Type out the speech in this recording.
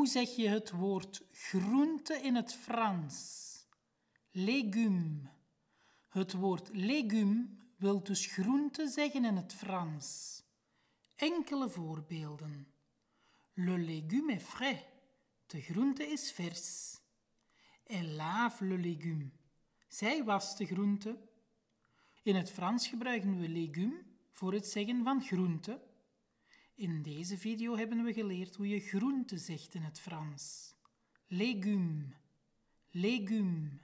Hoe zeg je het woord groente in het Frans? Legume. Het woord legume wil dus groente zeggen in het Frans. Enkele voorbeelden. Le légume est frais. De groente is vers. Elle lave le légume. Zij was de groente. In het Frans gebruiken we légume voor het zeggen van groente in deze video hebben we geleerd hoe je groente zegt in het Frans. Legume. Legume.